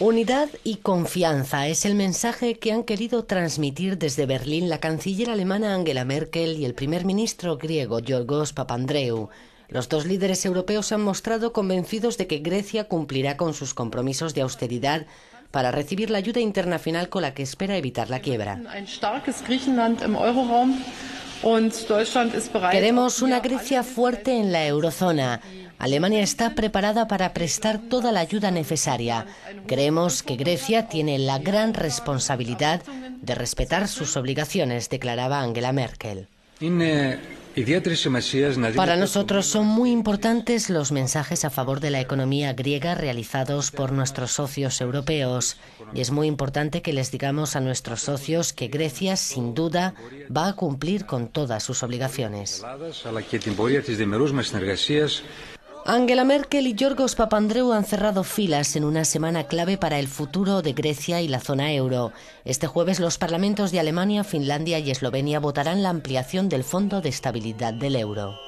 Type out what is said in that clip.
Unidad y confianza es el mensaje que han querido transmitir desde Berlín la canciller alemana Angela Merkel y el primer ministro griego Georgos Papandreou. Los dos líderes europeos han mostrado convencidos de que Grecia cumplirá con sus compromisos de austeridad para recibir la ayuda internacional con la que espera evitar la quiebra. Queremos una Grecia fuerte en la eurozona. Alemania está preparada para prestar toda la ayuda necesaria. Creemos que Grecia tiene la gran responsabilidad de respetar sus obligaciones, declaraba Angela Merkel. Para nosotros son muy importantes los mensajes a favor de la economía griega realizados por nuestros socios europeos. Y es muy importante que les digamos a nuestros socios que Grecia, sin duda, va a cumplir con todas sus obligaciones. Angela Merkel y Yorgos Papandreou han cerrado filas en una semana clave para el futuro de Grecia y la zona euro. Este jueves los parlamentos de Alemania, Finlandia y Eslovenia votarán la ampliación del Fondo de Estabilidad del Euro.